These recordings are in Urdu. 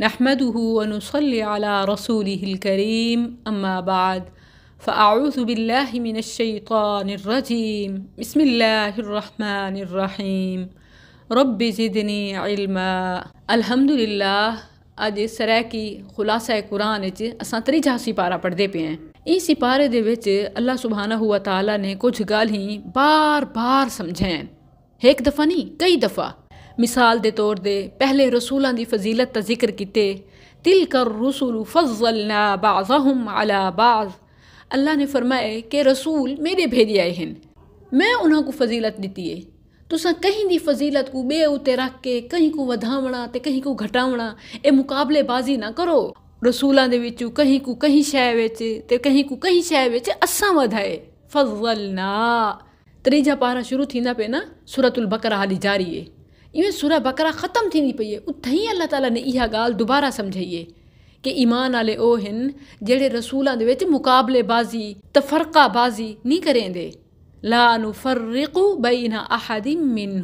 نحمده ونصلي على رسوله الكريم أما بعد فأعوذ بالله من الشيطان الرجيم بسم الله الرحمن الرحيم رب زدني علما الحمد لله للہ اج کی خلاصہ قرآن چا تریجہ سپارہ پڑھتے پے ہیں اس سپارے دِی اللہ سبحانہ ہوا تعالیٰ نے کچھ گال ہی بار بار سمجھیں ایک دفعہ نہیں کئی دفعہ مثال دے طور دے پہلے رسولوں دی فضیلت کا ذکر کیے دل کر فرمائے کہ رسول میرے بھیجے آئے ہیں میں ان کو فضیلت دیتی ہے کہیں دی فضیلت کو بے اوتے رکھ کے کہیں کو ودھاونا تے کہیں کو گھٹاونا اے مقابلے بازی نہ کرو دے کے کہیں کو کہیں شے شے وچ وچ تے کہیں کہیں کو اساں ودھائے فضلنا تریجا پارا شروع تھیندا پے نا سورۃ البقرہ حالی جاری ہے یہ سرا بکرا ختم نہیں پئی ہے اتھ ہی اللہ تعالیٰ نے یہ گال دوبارہ سمجھائی ہے کہ ایمان آئے وہ ہیں جہ رسول مقابلے بازی تفرقہ بازی نہیں کریں دے لانو فرق بے انہ احادی من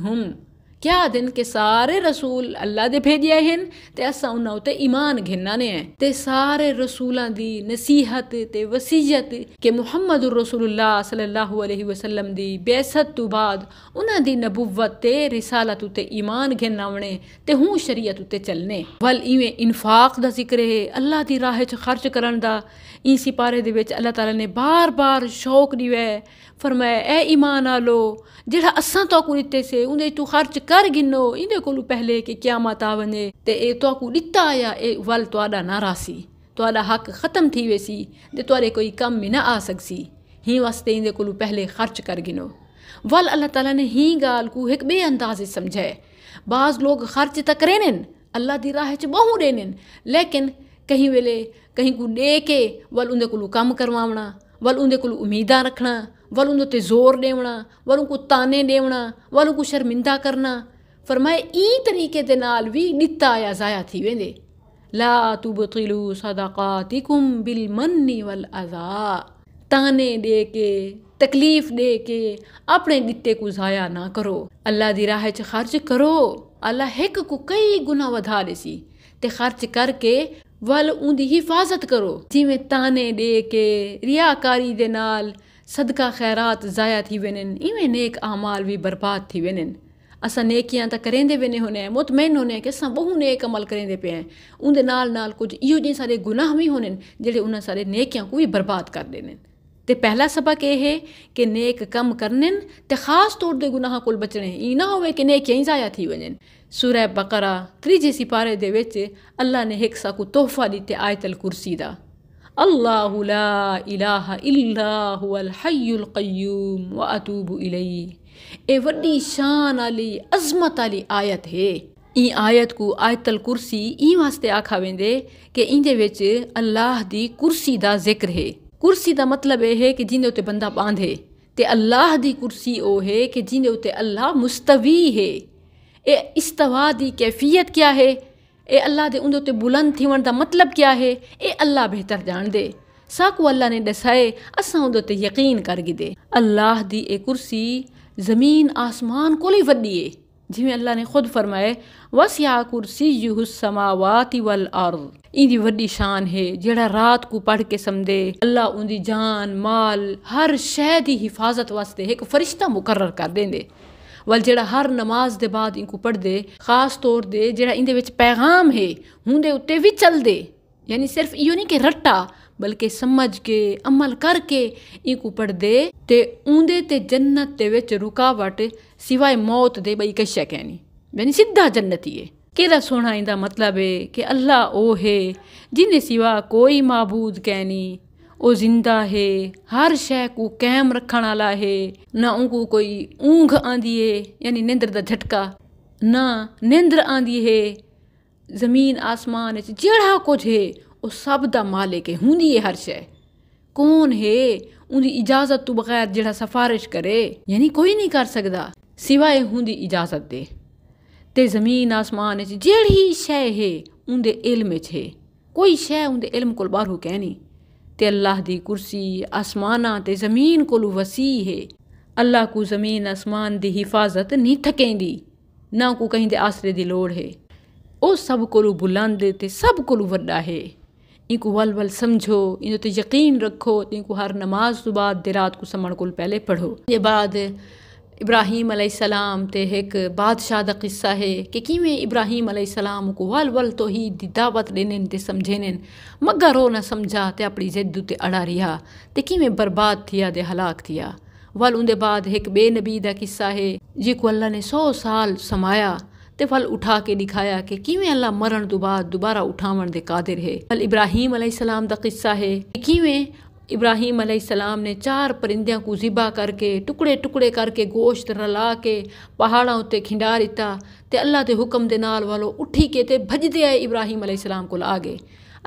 ਕਿਆ ਦਿਨ ਕੇ ਸਾਰੇ ਰਸੂਲ ਅੱਲਾ ਦੇ ਭੇਜਿਆ ਹਨ ਤੇ ਅਸਾਂ ਉਹਨਾਂ ਉਤੇ ਈਮਾਨ ਘਿੰਨਾ ਨੇ ਤੇ ਸਾਰੇ ਰਸੂਲਾਂ ਦੀ ਨਸੀਹਤ ਤੇ ਵਸੀਅਤ ਕਿ ਮੁਹੰਮਦੁਰ ਰਸੂਲullah ਸੱਲੱਲਾਹੁ ਅਲੈਹਿ ਵਸੱਲਮ ਦੀ ਬੇਸਤ ਤੋਂ ਬਾਅਦ ਉਹਨਾਂ ਦੀ ਨਬੂਵਤ ਤੇ ਰਿਸਾਲਤ ਉਤੇ ਈਮਾਨ ਘਿੰਨਾ ਵਣੇ ਤੇ ਹੂੰ ਸ਼ਰੀਅਤ ਉਤੇ ਚੱਲਨੇ ਵਲ ਇਵੇਂ ਇਨਫਾਕ ਦਾ ਜ਼ਿਕਰ ਹੈ ਅੱਲਾ ਦੀ ਰਾਹ 'ਚ ਖਰਚ ਕਰਨ ਦਾ ਇਸ ਪਾਰੇ ਦੇ ਵਿੱਚ ਅੱਲਾ ਤਾਲਾ ਨੇ ਬਾਰ-ਬਾਰ ਸ਼ੌਕ ਦਿਵੇ ਫਰਮਾਇਆ ਐ ਈਮਾਨ ਆਲੋ ਜਿਹੜਾ ਅਸਾਂ ਤੋਂ ਕੁਨਿੱਤੇ ਸੇ ਉਹਨੇ ਤੂੰ ਖਰਚ کر گنو یہ کولو پہلے کہ کیا ما بنے تو یہ تو کو دیا وارڈا نہ راسی تا حق ختم تھی ویسی دے کوئی کم میں نہ آ سکسی ہی واسطے اندے کولو پہلے خرچ کر گنو ول اللہ تعالیٰ نے ہی گال کو ایک بے انداز سمجھے بعض لوگ خرچ تک رونے اللہ دی راہ چ بہو ڈینے لیکن کہیں ویلے کہیں کو دے کے ول اندے کولو کم کرواونا ول اندے کولو امیداں رکھنا زور دیونا زوروں کو تانے دیونا والوں کو شرمندہ کرنا فرمائے ای طریقے دے نال نتا یا ضائع تھی لا صدقاتکم بالمن تانے دے کے تکلیف دے کے اپنے دتے کو ضائع نہ کرو اللہ دی راہ چ خرچ کرو اللہ ایک کو کئی گنا ودھا دے سی خرچ کر کے ول اون دی حفاظت کرو جویں تانے دے کے ریاکاری دے نال صدقہ خیرات ضائع تھی تین ایویں نیک اعمال بھی برباد تھی ون اکیاں نیکیاں تا کریندے نہیں ہونے ہیں مطمئن ہونے ہیں کہ اب بہو نیک عمل کریندے پہ ہیں ان دے نال نال کچھ ایو جن سارے گناہ بھی ہونے ہیں جڑے انہاں سارے نیکیاں کو بھی برباد کر دینے ہیں تے پہلا سبق یہ ہے کہ نیک کم کرنے ہیں تو خاص طور دے گناہ کو بچنے ہیں نہ ہوئے کہ نیکیاں ہی ضائع تجن سورے بقرا تھری جی سپارے ویچے اللہ نے ایک کو تحفہ دیتے آیت الکرسی دا اللہ لا الہ الا ہوا الحی القیوم و واتوب الی اے وڈی شان علی عظمت علی آیت ہے این آیت کو آیت الکرسی این واسطے آکھا ویندے کہ این دے ویچ اللہ دی کرسی دا ذکر ہے کرسی دا مطلب اے ہے کہ جن دے اتے بندہ باندھے تے اللہ دی کرسی او ہے کہ جن دے اتے اللہ مستوی ہے اے استوا دی کیفیت کیا ہے اے اللہ دے اندھو تے بلند تھی وندہ مطلب کیا ہے اے اللہ بہتر جان دے ساکو اللہ نے دسائے اسا اندھو تے یقین کر گی دے اللہ دی اے کرسی زمین آسمان کو کولی ودیے جی میں اللہ نے خود فرمائے وسیع کرسیہ السماوات والارض این دی وڈی شان ہے جڑا رات کو پڑھ کے سمدے اللہ ان دی جان مال ہر شہ دی حفاظت واسطے ایک فرشتہ مقرر کر دیندے ਵਲ ਜਿਹੜਾ ਹਰ ਨਮਾਜ਼ ਦੇ ਬਾਅਦ ਇਹਨੂੰ ਪੜਦੇ ਖਾਸ ਤੌਰ ਤੇ ਜਿਹੜਾ ਇਹਦੇ ਵਿੱਚ ਪੈਗਾਮ ਹੈ ਹੁੰਦੇ ਉੱਤੇ ਵੀ ਚੱਲਦੇ ਯਾਨੀ ਸਿਰਫ ਇਹ ਨਹੀਂ ਕਿ ਰੱਟਾ ਬਲਕਿ ਸਮਝ ਕੇ ਅਮਲ ਕਰਕੇ ਇਹਨੂੰ ਪੜਦੇ ਤੇ ਉਹਦੇ ਤੇ ਜੰਨਤ ਦੇ ਵਿੱਚ ਰੁਕਾਵਟ ਸਿਵਾਏ ਮੌਤ ਦੇ ਬਈ ਹੈ ਨਹੀਂ ਯਾਨੀ ਸਿੱਧਾ ਜੰਨਤੀ ਹੈ ਕਿਹੜਾ ਸੋਹਣਾ ਇਹਦਾ ਮਤਲਬ ਹੈ ਕਿ ਅੱਲਾ ਉਹ ਹੈ ਜਿਨੇ ਸਿਵਾ ਕੋਈ ਮਾਬੂਦ ਕਹਿਨੀ ਉਹ ਜ਼ਿੰਦਾ ਹੈ ਹਰ ਸ਼ੈ ਕੋ ਕਾਇਮ ਰੱਖਣ ਵਾਲਾ ਹੈ ਨਾ ਉਹਨੂੰ ਕੋਈ ਊਂਘ ਆਂਦੀ ਹੈ ਯਾਨੀ ਨਿੰਦਰ ਦਾ ਝਟਕਾ ਨਾ ਨਿੰਦਰ ਆਂਦੀ ਹੈ ਜ਼ਮੀਨ ਆਸਮਾਨ ਵਿੱਚ ਜਿਹੜਾ ਕੁਝ ਹੈ ਉਹ ਸਭ ਦਾ ਮਾਲਿਕ ਹੈ ਹੁੰਦੀ ਹੈ ਹਰ ਸ਼ੈ ਕੌਣ ਹੈ ਉਹਦੀ ਇਜਾਜ਼ਤ ਤੋਂ ਬਗੈਰ ਜਿਹੜਾ ਸਫਾਰਿਸ਼ ਕਰੇ ਯਾਨੀ ਕੋਈ ਨਹੀਂ ਕਰ ਸਕਦਾ ਸਿਵਾਏ ਹੁੰਦੀ ਇਜਾਜ਼ਤ ਦੇ ਤੇ ਜ਼ਮੀਨ ਆਸਮਾਨ ਵਿੱਚ ਜਿਹੜੀ ਸ਼ੈ ਹੈ ਉਹਦੇ ਇਲਮ 'ਚ ਹੈ ਕੋਈ ਸ਼ੈ ਉਹਦੇ ਇਲਮ ਕੋਲ ਬਾਹਰ ਹੋ ਕਹਿ ਨਹੀਂ تے اللہ دی کرسی تے زمین کی وسیع ہے اللہ کو زمین آسمان دی حفاظت نہیں تھکیں دی نہ کو کہیں دے آسرے دی لوڑ ہے او سب کو بلند تے سب کو وڈا ہے ان کو ول ول سمجھو ان تے یقین رکھو کو ہر نماز تو بعد بات رات کو سمن پہلے پڑھو یہ بعد ابراہیم علیہ السلام تے ایک بادشاہ دا قصہ ہے کہ کیویں ابراہیم علیہ السلام کو ول ول تو ہی دی دعوت لینن تے سمجھینن مگر او نہ سمجھا تے اپنی جدو تے اڑا رہیا تے کیویں برباد تھیا دے ہلاک تھیا ول اندے بعد ایک بے نبی دا قصہ ہے جی کو اللہ نے سو سال سمایا تے پھل اٹھا کے دکھایا کہ کیویں اللہ مرن تو بعد دوبارہ اٹھاون دے قادر ہے پھل ابراہیم علیہ السلام دا قصہ ہے کہ کیویں ابراہیم علیہ السلام نے چار پرندیاں کو زبا کر کے ٹکڑے ٹکڑے کر کے گوشت رلا کے پہاڑوں اتنے تے اللہ دے حکم دے نال والو اٹھی کے تے بجتے آئے ابراہیم علیہ السلام کو آگے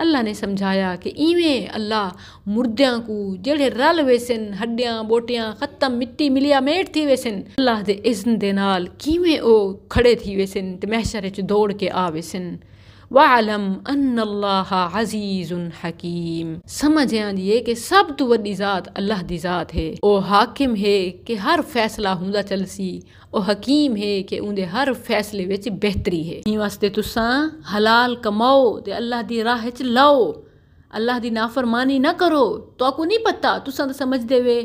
اللہ نے سمجھایا کہ ایویں اللہ مردیاں کو جڑے رل ویسن ہڈیاں بوٹیاں ختم مٹی ملیا میٹ تھی ویسن اللہ دے اذن دے نال کیویں او کھڑے تھی ویسن تے محشر محسرچ دوڑ کے آ ویسن وعلم ان اللہ عزیز حکیم سمجھ آدھی کہ سب تو وڈی ذات اللہ دی ذات ہے او حاکم ہے کہ ہر فیصلہ ہوندا چل سی او حکیم ہے کہ اوندے ہر فیصلے وچ بہتری ہے ہی واسطے تساں حلال کماؤ تے اللہ دی راہ وچ لاؤ اللہ دی نافرمانی نہ کرو تو کو نہیں پتہ تساں سمجھ دے وے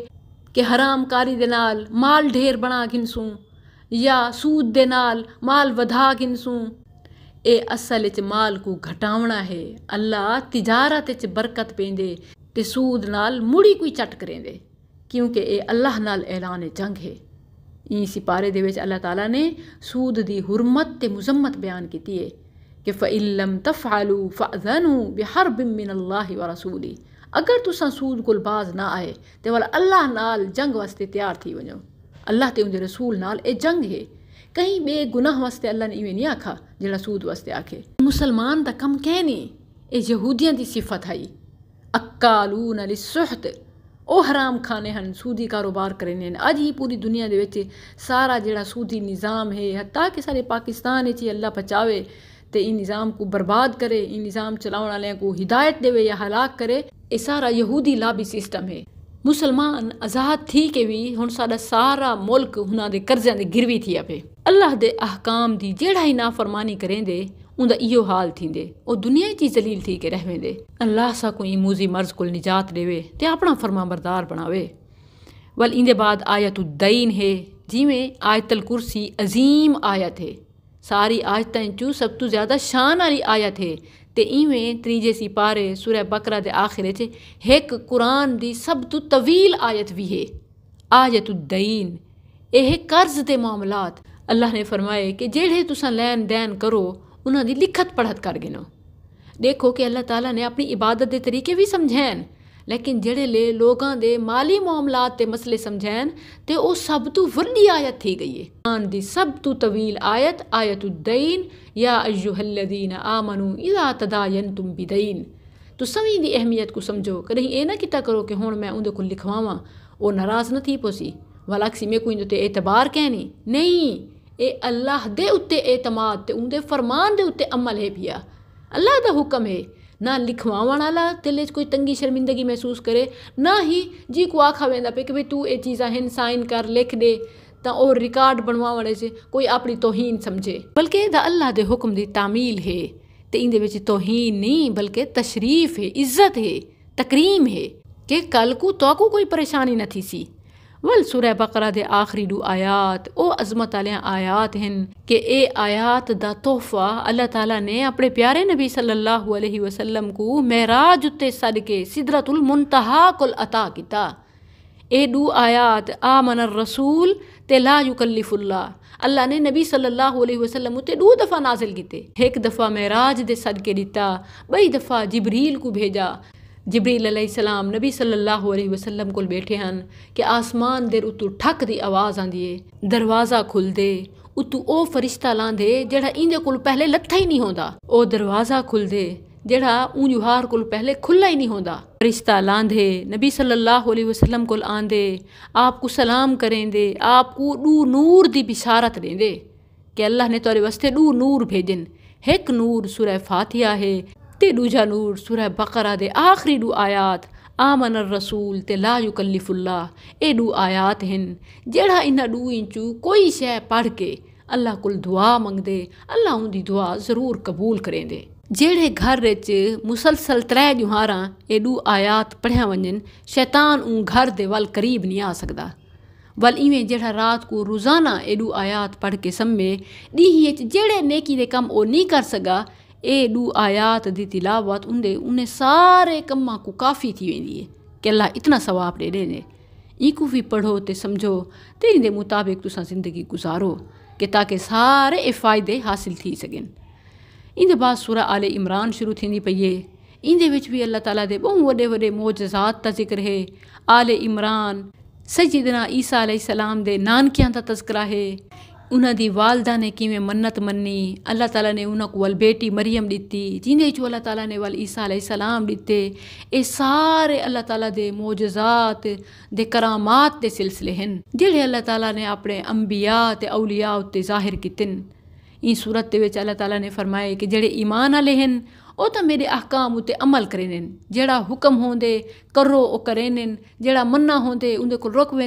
کہ حرام کاری دے نال مال ڈھیر بنا گنسوں یا سود دے نال مال ودھا گنسوں یہ اصل مال کو گٹاونا ہے اللہ تجارت برکت پے سود مڑی کوئی چٹک رہے کیونکہ یہ اللہ نال اعلان جنگ ہے ای سارے دے اللہ تعالیٰ نے سود کی حرمت مذمت بیان کی کہ ف علم تفالو فضن بے ہر بمن اللہ ہی والا سود ہی اگر تو سود کو باز نہ آئے تو والا اللہ نال جنگ واسطے تیار تھی وجوہ اللہ تو ان کے رسول نال جنگ ہے کہیں بے گناہ واسطے اللہ نے ایم نہیں آکھا جڑا جی سود واسطے آکھے مسلمان دا کم کہ نہیں یہودیوں دی صفت ہے اکالون آلو نال سوہت حرام کھانے ہن سودی کاروبار کرنے کرے آج ہی پوری دنیا دے کے سارا جڑا سودی نظام ہے حتیٰ کہ سارے پاکستان اس اللہ پچاوے تے یہ نظام کو برباد کرے یہ نظام لیں کو ہدایت دے وے یا ہلاک کرے اے سارا یہودی لابی سسٹم ہے مسلمان آزاد تھی کہ ہوں سارا سارا ملک ہن کے قرضے گروی تھی آپ اللہ کے احکام کی جہی نا فرمانی کریں اندر اویو حال تھی وہ دنیا چلیل تھی کے رہ واہ سا کوئی موضی مرض کو نجات دے تو اپنا فرمامردار بنا ول ان بعد آیت الدین ہے جی میں آیت الکرسی عظیم آیت ہے ساری آیتیں چو سب تو زیادہ شان والی آیت ہے تے ایویں تریجے سی پارے سورہ بکرا دے آخرے چیک قرآن دی سب تو طویل آیت بھی ہے آجت ادین یہ قرض دے معاملات اللہ نے فرمائے کہ جڑے تساں لین دین کرو انہاں دی لکھت پڑھت کر گنو دیکھو کہ اللہ تعالیٰ نے اپنی عبادت دے طریقے بھی سمجھ ਲੇਕਿਨ ਜਿਹੜੇ ਲੇ ਲੋਕਾਂ ਦੇ ਮਾਲੀ ਮਾਮਲਾਤ ਤੇ ਮਸਲੇ ਸਮਝਾਣ ਤੇ ਉਹ ਸਭ ਤੋਂ ਵੱਡੀ ਆਇਤ ਹੀ ਗਈ ਹੈ ਆਨ ਦੀ ਸਭ ਤੋਂ ਤਵੀਲ ਆਇਤ ਆਇਤੁਦ-ਦੈਨ ਯਾ ਅਯੁਹਲਦੀਨ ਆਮਨੂ ਇਜ਼ਾ ਤਦਾਇਨਤੁਮ ਬਿਦੈਨ ਤੋ ਵੀ ਦੀ ਅਹਿਮੀਅਤ ਕੋ ਸਮਝੋ ਕਦੀ ਇਹ ਨਾ ਕੀਤਾ ਕਰੋ ਕਿ ਹੁਣ ਮੈਂ ਉਹਦੇ ਕੋਲ ਲਿਖਵਾਵਾਂ ਉਹ ਨਾਰਾਜ਼ ਨਾ ਥੀ ਪੋਸੀ ਵਲਾਕਸੀ ਮੇ ਕੋਈ ਤੇ ਇਤਬਾਰ ਕਹਿਨੀ ਨਹੀਂ ਇਹ ਅੱਲਾਹ ਦੇ ਉੱਤੇ ਇਤਮਾਦ ਤੇ ਉਹਦੇ ਫਰਮਾਨ ਦੇ ਉੱਤੇ ਅਮਲ ਹੈ ਪਿਆ ਅੱਲਾਹ ਦਾ ਹੁਕਮ ਹੈ ਨਾ ਲਿਖਵਾਉਣ ਵਾਲਾ ਤੇਲੇ 'ਚ ਕੋਈ ਤੰਗੀ ਸ਼ਰਮਿੰਦਗੀ ਮਹਿਸੂਸ ਕਰੇ ਨਾ ਹੀ ਜੀ ਕੋ ਆਖਾ ਵੇਂਦਾ ਪੇ ਕਿ ਵੀ ਤੂੰ ਇਹ ਚੀਜ਼ਾਂ ਹਨ ਸਾਈਨ ਕਰ ਲਿਖ ਦੇ ਤਾਂ ਉਹ ਰਿਕਾਰਡ ਬਣਵਾ ਵਾਲੇ ਸੇ ਕੋਈ ਆਪਣੀ ਤੋਹੀਨ ਸਮਝੇ ਬਲਕਿ ਦਾ ਅੱਲਾ ਦੇ ਹੁਕਮ ਦੀ ਤਾਮੀਲ ਹੈ ਤੇ ਇਹਦੇ ਵਿੱਚ ਤੋਹੀਨ ਨਹੀਂ ਬਲਕਿ ਤਸ਼ਰੀਫ ਹੈ ਇੱਜ਼ਤ ਹੈ ਤਕਰੀਮ ਹੈ ਕਿ ਕੱਲ ਕੋ ਤੋ ਕੋਈ ਪਰੇਸ਼ਾਨੀ ਨਹੀਂ ਥੀ ਸੀ ول سورہ بقرہ دے آخری دو آیات او عظمت علیہ آیات ہن کہ اے آیات دا تحفہ اللہ تعالیٰ نے اپنے پیارے نبی صلی اللہ علیہ وسلم کو میراج اتے صدقے صدرت المنتہا کل عطا کیتا اے دو آیات آمن الرسول تے لا یکلف اللہ اللہ نے نبی صلی اللہ علیہ وسلم اتے دو دفعہ نازل کیتے ایک دفعہ میراج دے صدقے دیتا بئی دفعہ جبریل کو بھیجا جبری علیہ السلام نبی صلی اللہ علیہ وسلم کو ٹک کی آواز آدی ہے دروازہ کھلد دے وہ فرشتہ لاندے لاتا ہی نہیں ہوتا وہ دروازہ کھل دا اون جہار کھلا ہی نہیں ہوتا فرشتہ لاندے نبی صلی اللہ علیہ وسلم کو آپ کو سلام کریں دے آپ کو نور نور بشارت دیں کہ اللہ نے ترے واسطے دور نور بھی نور سورہ فاتیا ہے تے ڈو جانور سورہ بقرہ دے آخری دو آیات آمن الرسول تے لا یکلف اللہ اے دو آیات ہیں جڑا دو انچو کوئی شے پڑھ کے اللہ کل دعا منگ دے اللہ ان دی دعا ضرور قبول کریں دے گھر مسلسل ترے تر اے دو آیات پڑھیا ونجن شیطان ان گھر دے وال قریب نہیں آ سکدا ول ایویں جڑا رات کو روزانہ اے دو آیات پڑھ کے سمے ڈیں جڑے او نہیں کر سکا اے ڈ آیات دی لاواط اندے انہیں سارے کمہ کو کافی تھی تین کہ اللہ اتنا سواب دے دینے این کو بھی پڑھو تے سمجھو تے ان مطابق تسا زندگی گزارو کہ تاکہ سارے فائدے حاصل تھی کی سین بعد سورہ آل عمران شروع تھی پئی ہے انی وچ بھی اللہ تعالیٰ دے بہن و مو موجزات تا ذکر ہے آل عمران سجدنا عیسیٰ علیہ السلام دے نان کیاں تا تذکرہ ہے دی والدہ نے کمیں منت منی اللہ تعالیٰ نے انہوں کو بےٹی مریم دتی جنہیں چو اللہ تعالیٰ نے عیسا علیہ السلام دیتے اے سارے اللہ تعالیٰ دے موجزات دے کرامات دے سلسلے ہیں جلے اللہ تعالیٰ نے اپنے انبیاء تے اولیاء تے ظاہر کی تن اس صورت کے وچ اللہ تعالیٰ نے فرمائے کہ جڑے ایمان والے ہیں او تو میرے احکام اتنے عمل کرے جڑا حکم کرو او کرے جا منا اندے کو رک وے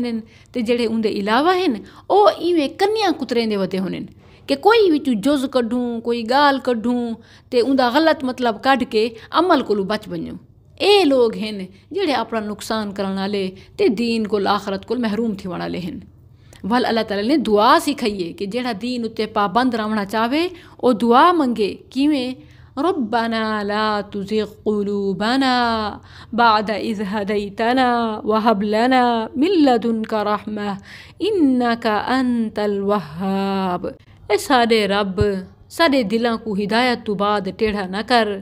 تے جڑے اندے علاوہ ہیں وہ او کنیا کترے دکھے ہونن کہ کوئی بھی جز کڈوں کوئی گال کھڈوں تے ان غلط مطلب کڈ کے عمل کو بچ بنوں اے لوگ ہیں جڑے اپنا نقصان والے تے دین کو آخرت کو محروم والے ہیں ول اللہ تعالیٰ نے دعا سکھائیے کہ جڑا دین اتنے پابند رہنا چاہے وہ دعا منگے کیویں ربنا لا تزغ قلوبنا بعد اذ هديتنا وهب لنا من لدنك رحمه انك انت الوهاب اے سارے رب سارے دلاں کو ہدایت تو بعد ٹیڑھا نہ کر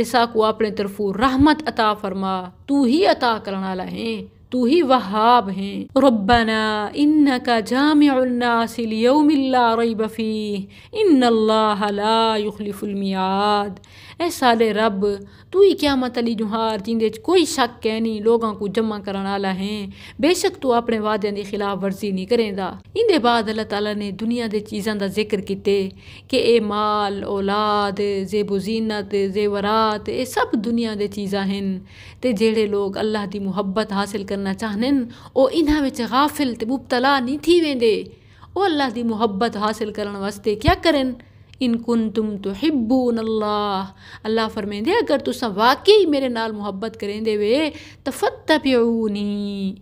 تے کو اپنے طرفو رحمت عطا فرما تو ہی عطا کرنا لہیں تو ہی وہاب ہیں ربنا انکا جامع الناس لیوم یو ریب فیہ ان اللہ لا فلمیاد اے سالے رب تو ہی قیامت علی جوہار ج کوئی شک کہ نہیں لوگوں کو جمع والا ہے بے شک تو اپنے وعدے کی خلاف ورزی نہیں کریں گا ان دے بعد اللہ تعالیٰ نے دنیا دے چیزاں کا ذکر کیتے کہ اے مال اولاد و بزینت زیورات یہ سب دنیا دے چیزاں ہیں جڑے لوگ اللہ کی محبت حاصل کرنا او وچ غافل تے مبتلا نہیں تھی او اللہ دی محبت حاصل واسطے کیا کرن ان کن تم تو ہبون اللہ اللہ دے اگر تسا واقعی میرے نال محبت کریں دے تو فتح پیونی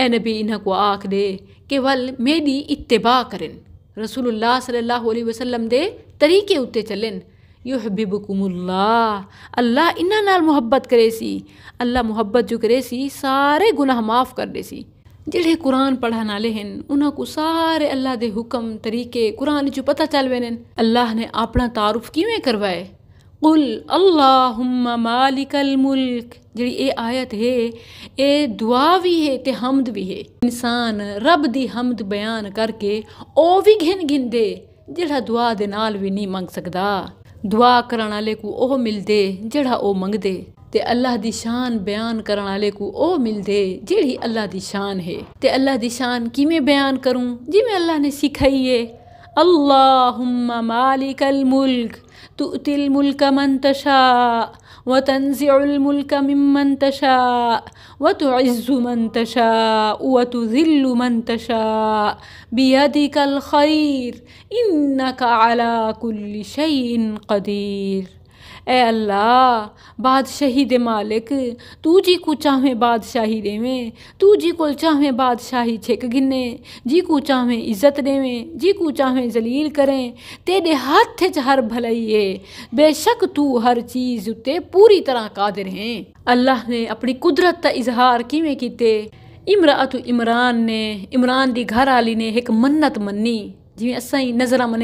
اے نبی انہیں کو آکھ دے کہ ول میری اتباع کرن رسول اللہ صلی اللہ علیہ وسلم دے طریقے اتنے چلن یو ہے بیب اللہ اللہ نال محبت کرے سی اللہ محبت جو کرے سی سارے گناہ معاف کر دے سی ਜਿਹੜੇ ਕੁਰਾਨ ਪੜ੍ਹਨ ਵਾਲੇ ਹਨ ਉਹਨਾਂ ਕੋ ਸਾਰੇ ਅੱਲਾ ਦੇ ਹੁਕਮ ਤਰੀਕੇ ਕੁਰਾਨ ਚ ਪਤਾ ਚੱਲ ਨੇ ਅੱਲਾ ਨੇ ਆਪਣਾ ਤਾਰੂਫ ਕਿਵੇਂ ਕਰਵਾਏ ਕੁਲ اللهم ਮਾਲਿਕਲ ਮੁਲਕ ਜਿਹੜੀ ਇਹ ਆਇਤ ਹੈ ਇਹ ਦੁਆ ਵੀ ਹੈ ਤੇ ਹਮਦ ਵੀ ਹੈ ਇਨਸਾਨ ਰੱਬ ਦੀ ਹਮਦ ਬਿਆਨ ਕਰਕੇ ਉਹ ਵੀ ਘਿੰ ਘਿੰਦੇ ਜਿਹੜਾ ਦੁਆ ਦੇ ਨਾਲ ਵੀ ਨਹੀਂ ਮੰਗ ਸਕਦਾ ਦੁਆ ਕਰਨ ਵਾਲੇ ਕੋ ਉਹ ਮਿਲਦੇ ਜਿਹੜਾ ਉਹ ਮੰਗਦੇ تے اللہ دی شان بیان کرن والے کو وہ ملتے جیڑی اللہ دی شان ہے تے اللہ دی شان کیویں بیان کروں جی میں اللہ نے سکھائی ہے اللہم مالک الملک تؤتی الملک الملک من من تشاء تشاء تشاء وتنزع ممن وتعز وتذل من تشاء بيدك الخير کل على كل شيء قدير اے اللہ بادشاہی دے مالک تو جی کو چاہویں بادشاہی دویں تو جی, جی کو چاہویں بادشاہی چھک گنے جی کو چاہیں عزت دویں جی کو چاہیں زلیل کریں تیرے ہاتھ چ ہر بلائی ہے بے شک تو ہر چیز پوری طرح قادر ہیں اللہ نے اپنی قدرت کا اظہار کیویں کیتے امرا عمران نے عمران دی گھر والی نے ایک منت منی جی اے نظر من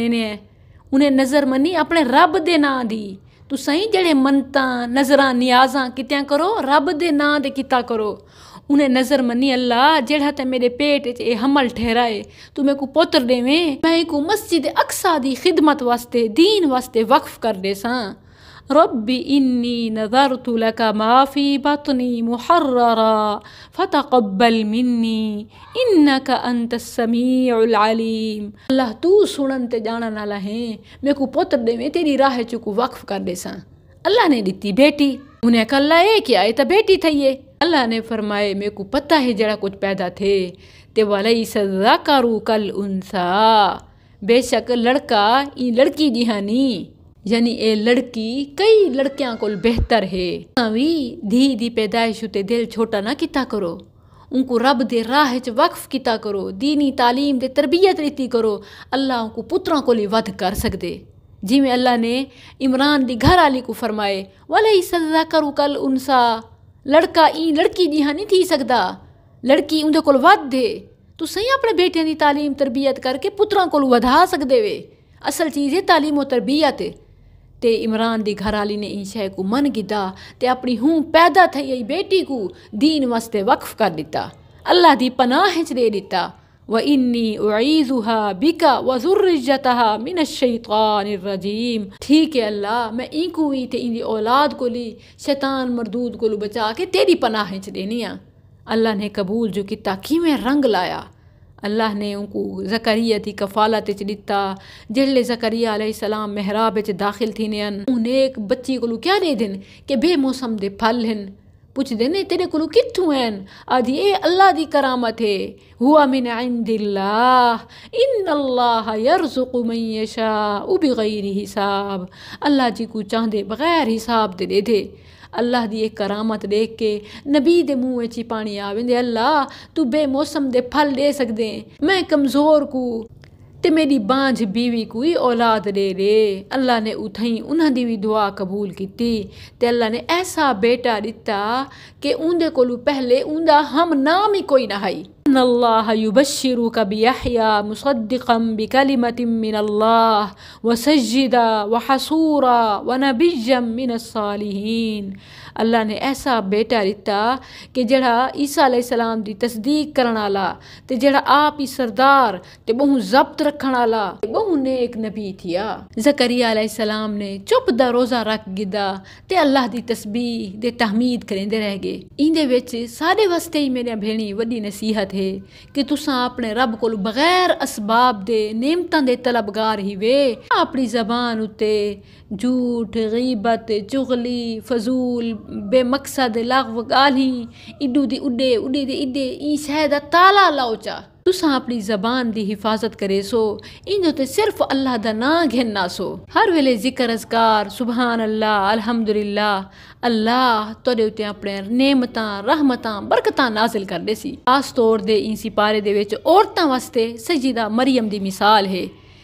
انہیں نظر منی اپنے رب دے دی ਤੁਸੀਂ ਜਿਹੜੇ ਮੰਤਾਂ ਨਜ਼ਰਾਂ ਨਿਆਜ਼ਾਂ ਕਿਤਿਆਂ ਕਰੋ ਰੱਬ ਦੇ ਨਾਂ ਦੇ ਕੀਤਾ ਕਰੋ ਉਹਨੇ ਨਜ਼ਰ ਮੰਨੀ ਅੱਲਾ ਜਿਹੜਾ ਤੇ ਮੇਰੇ ਪੇਟ 'ਚ ਇਹ ਹਮਲ ਠਹਿਰਾਏ ਤੂੰ ਮੇਰੇ ਪੁੱਤਰ ਦੇਵੇਂ ਮੈਂ ਕੋ ਮਸਜਿਦ ਅਕਸਾ ਦੀ ਖਿਦਮਤ ਵਾਸਤੇ دین ਵਾਸਤੇ ਵਕਫ ਕਰ ਦੇਸਾਂ رب انی نظرت لك ما في بطنی محررا فتقبل منی انك انت السمیع العلیم اللہ تو سنن تے جانا نہ لہیں میں کو پتر دے میں تیری راہ چکو وقف کر دے ساں اللہ نے دیتی بیٹی انہیں کہا اللہ اے کیا تا بیٹی تھا یہ اللہ نے فرمائے میں کو پتہ ہے جڑا کچھ پیدا تھے تے والی سذکارو کل انسا بے شک لڑکا این لڑکی جہاں جی نہیں یعنی اے لڑکی کئی لڑکیاں کو بہتر ہے دھی دی پیدائش دل چھوٹا نہ کیتا کرو ان کو رب دے راہ چ وقف کیتا کرو دینی تعلیم دے تربیت ریتی کرو اللہ ان کو پتراں کو لی ود کر سکتے جی میں اللہ نے عمران دی گھر والی کو فرمائے ولی سزا کرو کل انسا لڑکا این لڑکی ہاں نہیں تھی سکتا لڑکی ود دے تو سہی اپنے بیٹے دی تعلیم تربیت کر کے پتراں کو ودھا سکتے وے اصل چیز ہے تعلیم و تربیت تے عمران دی گھر آلی نے ان شے کو من گدا تے اپنی ہوں پیدا تھے یہی بیٹی کو دین وستے وقف کر دیتا اللہ دی پناہ چھ دے دیتا وَإِنِّي اُعِيذُهَا بِكَ وَزُرِّجَّتَهَا مِنَ الشَّيْطَانِ الرَّجِيمِ ٹھیک ہے اللہ میں ان کو ہی تے ان دی اولاد کو لی شیطان مردود کو لو بچا کے تیری پناہ چھ دینیا اللہ نے قبول جو کی تاکی میں رنگ لائ اللہ نے ان کو زکریہ دی کفالت دتا جڑے زکریہ علیہ السلام محراب وچ داخل تھینے ان انہیں ایک بچی کو کیا دے دن کہ بے موسم دے پھل ہن پوچھ دے نے تیرے کولو کتھوں ہیں آدھی اے اللہ دی کرامت ہے ہوا من عند اللہ ان اللہ یرزق من یشاء بغیر حساب اللہ جی کو چاہندے بغیر حساب دے دے دے ਅੱਲਾਹ ਦੀ ਇਹ ਕਰਾਮਤ ਦੇਖ ਕੇ ਨਬੀ ਦੇ ਮੂੰਹ ਵਿੱਚ ਹੀ ਪਾਣੀ ਆ ਵੰਦੇ ਅੱਲਾ ਤੂੰ ਬੇਮੌਸਮ ਦੇ ਫਲ ਦੇ ਸਕਦੇ ਮੈਂ ਕਮਜ਼ੋਰ ਕੂ ਤੇ ਮੇਰੀ ਬਾਂਝ بیوی ਕੋਈ ਔਲਾਦ ਦੇ ਰੇ ਅੱਲਾ ਨੇ ਉਥਈ ਉਹਨਾਂ ਦੀ ਵੀ ਦੁਆ ਕਬੂਲ ਕੀਤੀ ਤੇ ਅੱਲਾ ਨੇ ਐਸਾ ਬੇਟਾ ਦਿੱਤਾ ਕਿ ਉਹਦੇ ਕੋਲੋਂ ਪਹਿਲੇ ਉਹਦਾ ਹਮ ਨਾਮ ਹੀ ਕੋਈ ਨਾ ਹਈ ان اللہ یبشرو کبیحیٰ مصدقم بکلمة من اللہ وسجدا وحصورا ونبیجا من الصالحین اللہ نے ایسا بیٹا رتا کہ جڑا عیسیٰ علیہ السلام دی تصدیق کرنا لا تے جڑا آپ ہی سردار تے بہو زبط رکھنا لا تے بہو نیک نبی تھیا زکریہ علیہ السلام نے چپ دا روزہ رکھ گدا تے اللہ دی تسبیح دے تحمید کریں دے رہ گے اندے ویچے سارے وستے ہی میرے بھینی وڈی نصیحت ہے ਰਹੇ ਕਿ ਤੁਸੀਂ ਆਪਣੇ ਰੱਬ ਕੋਲ ਬਗੈਰ ਅਸਬਾਬ ਦੇ ਨਿਮਤਾਂ ਦੇ ਤਲਬਗਾਰ ਹੀ ਵੇ ਆਪਣੀ ਜ਼ਬਾਨ ਉਤੇ جھوٹ غیبت چغلی فضول بے مقصد لغو گالی ایڈو دی اڈے اڈے دی اڈے ای شہدہ تالا لاؤچا تو ساں اپنی زبان دی حفاظت کرے سو انجھو تے صرف اللہ دا نا گھننا سو ہر ویلے ذکر اذکار سبحان اللہ الحمدللہ اللہ تو دے اتے اپنے نعمتاں رحمتاں برکتاں نازل کر دے سی آس طور دے انسی پارے دے ویچ عورتاں وستے سجیدہ مریم دی مثال ہے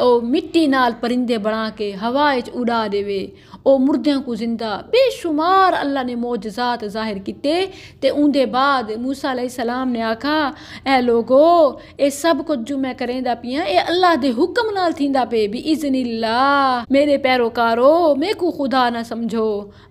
او مٹی نال پرندے بنا کے ہوا اڑا دے او مردیاں کو زندہ بے شمار اللہ نے معجزات ظاہر کیتے اون دے بعد موسیٰ علیہ السلام نے آکھا اے لوگو اے سب کچھ جو میں کریں پیاں اے اللہ دے حکم نال پے بھی اذن اللہ میرے پیروکارو میں کو خدا نہ سمجھو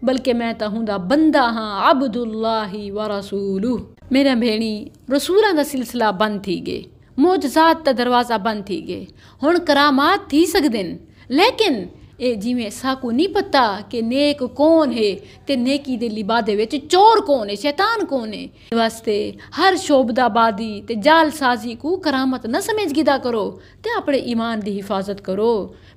بلکہ میں تا ہوں بندہ ہاں عبداللہ اللہ و رسولو میرا بھینی رسولاں دا سلسلہ بند تھی گئے ਦਾ ਦਰਵਾਜ਼ਾ ਬੰਦ ਥੀ ਗਏ ਹੁਣ ਕਰਾਮਾਤ ਥੀ ਸਕਦੇ ਨੇ ਲੇਕਿਨ ਇਹ ਜਿਵੇਂ ਸਾਕੂ ਨਹੀਂ ਪਤਾ ਕਿ ਨੇਕ ਕੌਣ ਹੈ ਤੇ ਨੇਕੀ ਦੇ ਲਿਬਾਦੇ ਵਿੱਚ ਚੋਰ ਕੌਣ ਹੈ ਸ਼ੈਤਾਨ ਕੌਣ ਹੈ ਵਾਸਤੇ ਹਰ ਸ਼ੋਬਦਾਬਾਦੀ ਤੇ ਜਾਲਸਾਜ਼ੀ ਕੋ ਕਰਾਮਤ ਨਾ ਸਮਝ ਗਿਦਾ ਕਰੋ ਤੇ ਆਪਣੇ ਈਮਾਨ ਦੀ ਹਿਫਾਜ਼ਤ ਕਰੋ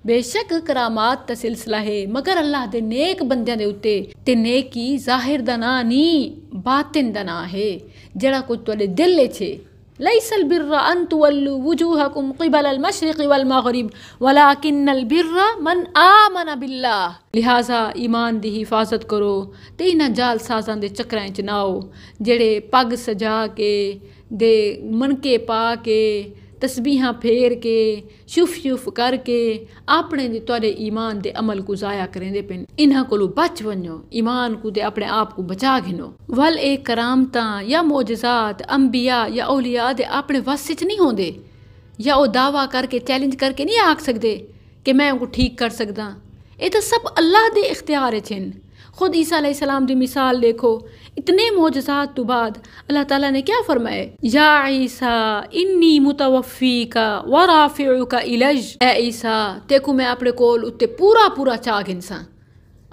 ਬੇਸ਼ੱਕ ਕਰਾਮਾਤ ਦਾ ਸਿਲਸਿਲਾ ਹੈ ਮਗਰ ਅੱਲਾਹ ਦੇ ਨੇਕ ਬੰਦਿਆਂ ਦੇ ਉੱਤੇ ਤੇ ਨੇਕੀ ਜ਼ਾਹਿਰ ਦਾ ਨਾ ਨਹੀਂ ਬਾਤਿਨ ਦਾ ਨਾ ਹੈ ਜਿਹੜਾ ਕੁਝ ਤੁਹਾਡੇ ਦਿਲ ਵਿੱਚ ਹੈ ليس البر البر أن تولوا وجوهكم قبل المشرق والمغرب ولكن من آمن بالله لہٰذا ایمان دی حفاظت کرو تال سازاں چکر چاہو جڑے پگ سجا کے دے منکے پا کے ਤਸਬੀਹਾਂ ਫੇਰ ਕੇ ਸ਼ੁਫ ਸ਼ੁਫ ਕਰਕੇ ਆਪਣੇ ਦੇ ਤੁਹਾਡੇ ਈਮਾਨ ਦੇ ਅਮਲ ਕੋ ਜ਼ਾਇਆ ਕਰੇਂਦੇ ਪੈਨ ਇਨ੍ਹਾਂ ਕੋਲੋਂ ਬਚ ਵਣੋ ਈਮਾਨ ਕੋ ਤੇ ਆਪਣੇ ਆਪ ਕੋ ਬਚਾ ਘਿਨੋ ਵਲ ਇਹ ਕਰਾਮਤਾਂ ਜਾਂ ਮੌਜਜ਼ਾਤ ਅੰਬੀਆ ਜਾਂ ਔਲੀਆ ਦੇ ਆਪਣੇ ਵਸ ਵਿੱਚ ਨਹੀਂ ਹੁੰਦੇ ਜਾਂ ਉਹ ਦਾਵਾ ਕਰਕੇ ਚੈਲੰਜ ਕਰਕੇ ਨਹੀਂ ਆਖ ਸਕਦੇ ਕਿ ਮੈਂ ਉਹ ਠੀਕ ਕਰ ਸਕਦਾ ਇਹ ਤਾਂ ਸਭ ਅੱਲਾਹ ਦੇ ਇਖਤਿਆਰ ਵਿੱਚ ਹਨ خود عیسیٰ علیہ السلام دی مثال دیکھو اتنے موجزات تو بعد اللہ تعالیٰ نے کیا فرمائے یا عیسیٰ انی متوفی کا ورافعو کا الج اے عیسیٰ تیکو میں اپنے کول اتے پورا پورا چاگ انسان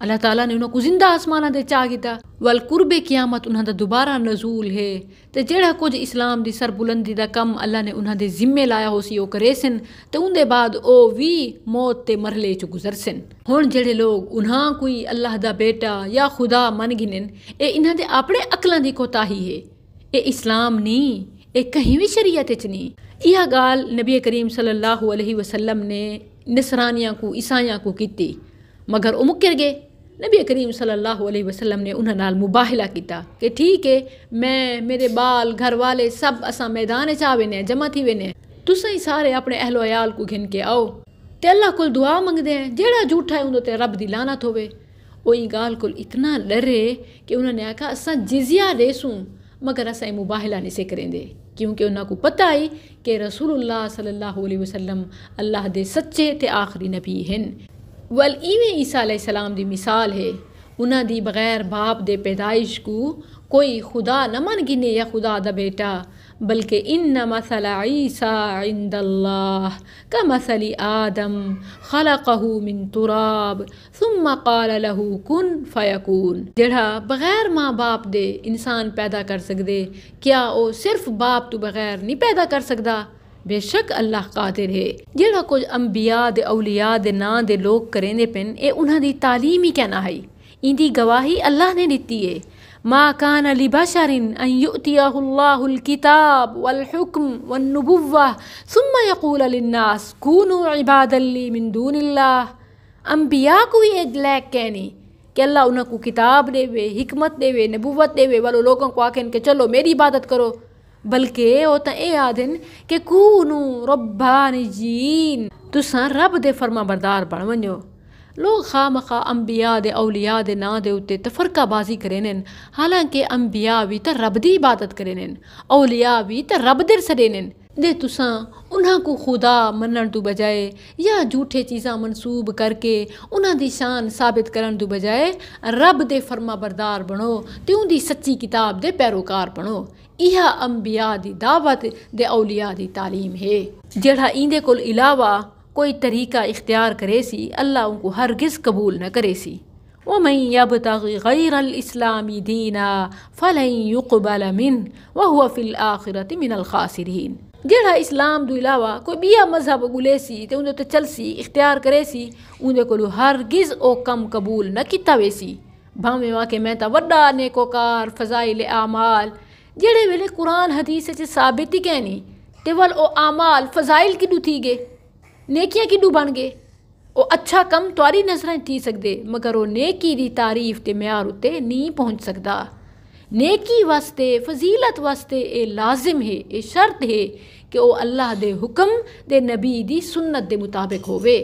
اللہ تعالیٰ نے انہوں کو زندہ آسمانہ دے چاہ گیتا ول قرب قیامت انہوں دا دوبارہ نزول ہے تے جڑا کچھ اسلام دی سر بلندی دا کم اللہ نے انہوں دے ذمے لایا ہو سی او کرے سن تے ان دے بعد او وی موت تے مرلے چ گزر سن ہن جڑے لوگ انہاں کوئی اللہ دا بیٹا یا خدا من گنن اے انہاں دے اپنے عقلاں دی کوتاہی ہے اے اسلام نہیں اے کہیں بھی شریعت چ نہیں یہ گال نبی کریم صلی اللہ علیہ وسلم نے نصرانیاں کو عیسائیاں کو کیتی مگر وہ مکر گئے نبی کریم صلی اللہ علیہ وسلم نے انہوں مباہلہ کیتا کہ ٹھیک ہے میں میرے بال گھر والے سب اسا میدان جمع تھی تو سہی سارے اپنے اہل و عیال کو گھن کے آؤ تے اللہ کل دعا منگتے ہیں جیڑا جھوٹا ہے تے رب دی لانت ہوئے وہی گال کل اتنا ڈرے کہ انہوں نے آکھا اسا جزیہ رے سوں مگر اسا مباہلہ نہیں نہیں کریں دے کیونکہ انہوں کو پتہ آئی کہ رسول اللہ صلی اللہ علیہ وسلم اللہ دے سچے تے آخری نبی ہیں ول ایو عیسیٰ علیہ السلام دی مثال ہے انہوں دی بغیر باپ دے پیدائش کو کوئی خدا نہ من گنے یا خدا دا بیٹا بلکہ ان عیسیٰ عند اللہ کا مثل آدم من تراب ثم قال له کن فیکون جڑا بغیر ماں باپ دے انسان پیدا کر سکتے کیا او صرف باپ تو بغیر نہیں پیدا کر سکتا بے شک اللہ قادر ہے جڑا کچھ انبیاء دے اولیاء دے نا دے لوگ کریں دے پن اے انہاں دی تعلیم ہی کہنا ہے ان دی گواہی اللہ نے دیتی ہے ما کان لبشر ان یؤتیہ اللہ الكتاب والحکم والنبوہ ثم یقول للناس کونو عبادا لی من دون اللہ انبیاء کو یہ لیک کہنی کہ اللہ انہوں کو کتاب دے وے حکمت دے وے نبوت دے وے والو لوگوں کو آکھیں کہ چلو میری عبادت کرو بلکہ او تا اے آدھن کہ کونو ربانی جین جی تسا رب دے فرما بردار بن منو لوگ خواہ مخواہ دے اولیاء دے نا دے اتے تفرقہ بازی کرینن حالانکہ انبیاء بھی تا رب دی عبادت کرینن اولیاء بھی تا رب در سرینن دے تساں انہاں کو خدا منن دو بجائے یا جھوٹے چیزاں منسوب کر کے انہاں دی شان ثابت کرن بجائے رب دے فرما بردار بنو تے ان دی سچی کتاب دے پیروکار بنو ایہا انبیاء دی دعوت دے اولیاء دی تعلیم ہے جڑا ایندے کل علاوہ کوئی طریقہ اختیار کرے سی اللہ ان کو ہرگز قبول نہ کرے سی فَلَنْ يُقْبَلَ مِنْ وَهُوَ فِي الْآخِرَةِ من الْخَاسِرِينَ جڑا اسلام دو علاوہ کوئی بیا مذہب گلے سی تے تو تے چل سی اختیار کرے سی اندر کو ہر ہرگز او کم قبول نہ کیتا وے سی بھامے باہ کے میں وڈا نیکو کار فضائل آمال ویلے قرآن حدیث ثابت ہی کہنی تے ول او آمال فضائل کڈو تھی گے نیکیاں کڈو بن گئے او اچھا کم تواری نظریں تھی سکدے مگر او نیکی دی تعریف تے میار اتنے نہیں پہنچ سکتا نیکی واسطے فضیلت واسطے اے لازم ہے اے شرط ہے کہ او اللہ دے حکم دے نبی دی سنت دے مطابق ہوئے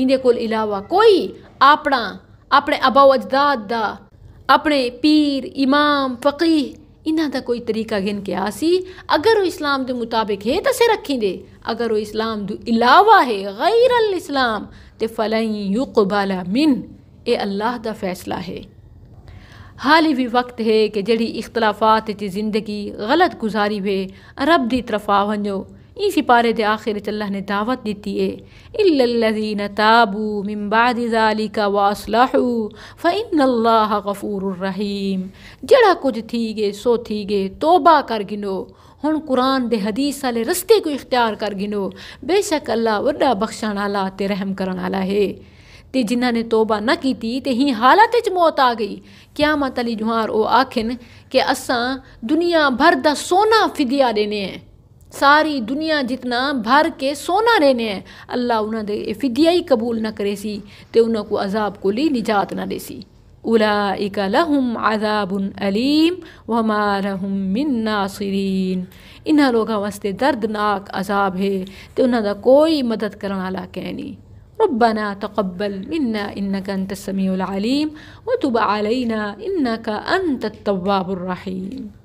انہیں کول علاوہ کوئی اپنا اپنے ابا و اجداد دا اپنے پیر امام فقیح انہاں دا کوئی طریقہ گن کے آسی اگر وہ اسلام دے مطابق ہے تو سے رکھیں دے اگر وہ اسلام دے علاوہ ہے غیر الاسلام تے فلن یقبال من اے اللہ دا فیصلہ ہے حالی بھی وقت ہے کہ جڑی اختلافات تی زندگی غلط گزاری ہوئے رب دی طرف اس پارے دے آخر چ اللہ نے دعوت دیتی ہے فعن اللہ غفور الرحیم جڑا کچھ تھی گے سو تھی گے توبہ کر گنو ہن قرآن دے حدیث والے رستے کو اختیار کر گنو بے شک اللہ وڈا بخشن والا رحم کرا ہے تو جان نے توبہ نہ کی حالت موت آ گئی کیا ماتی جوہار او آکھن کہ اصاں دنیا بھر دا سونا فدیا دینے ہیں ساری دنیا جتنا بھر کے سونا رہنے ہیں اللہ انہوں نے فدیا ہی قبول نہ کرے سی تے انہوں کو عذاب کو لی نجات نہ دے سی الا لہم عذاب علیم وما من ناصرین انہوں لوگاں واسطے دردناک عذاب ہے تو دا کوئی مدد کرنا والا کہہ نہیں ربنا تقبل منا إنك أنت السميع العليم وتب علينا إنك أنت التواب الرحيم